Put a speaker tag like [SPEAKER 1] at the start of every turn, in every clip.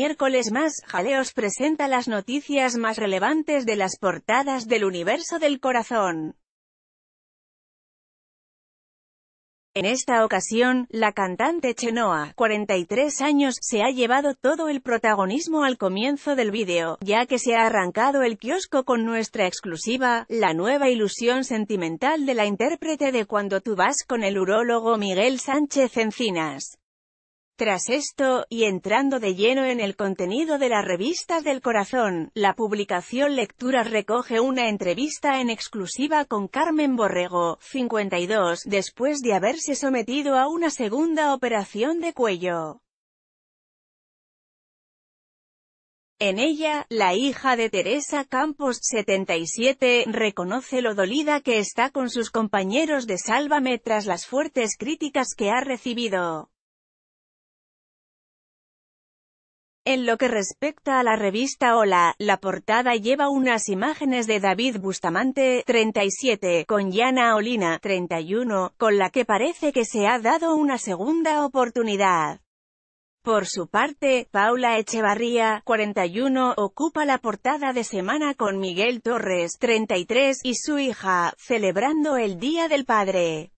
[SPEAKER 1] miércoles más, Jaleos presenta las noticias más relevantes de las portadas del universo del corazón. En esta ocasión, la cantante Chenoa, 43 años, se ha llevado todo el protagonismo al comienzo del vídeo, ya que se ha arrancado el kiosco con nuestra exclusiva, la nueva ilusión sentimental de la intérprete de Cuando tú vas con el urólogo Miguel Sánchez Encinas. Tras esto, y entrando de lleno en el contenido de las revistas del corazón, la publicación Lecturas recoge una entrevista en exclusiva con Carmen Borrego, 52, después de haberse sometido a una segunda operación de cuello. En ella, la hija de Teresa Campos, 77, reconoce lo dolida que está con sus compañeros de Sálvame tras las fuertes críticas que ha recibido. En lo que respecta a la revista Hola, la portada lleva unas imágenes de David Bustamante, 37, con Yana Olina, 31, con la que parece que se ha dado una segunda oportunidad. Por su parte, Paula Echevarría, 41, ocupa la portada de semana con Miguel Torres, 33, y su hija, celebrando el Día del Padre.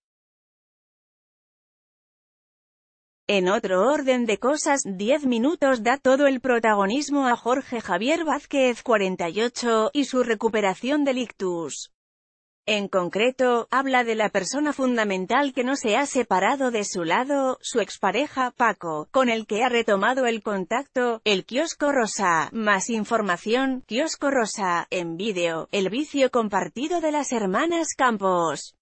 [SPEAKER 1] En otro orden de cosas, 10 minutos da todo el protagonismo a Jorge Javier Vázquez 48, y su recuperación delictus. En concreto, habla de la persona fundamental que no se ha separado de su lado, su expareja, Paco, con el que ha retomado el contacto, el kiosco rosa. Más información, kiosco rosa, en vídeo, el vicio compartido de las hermanas Campos.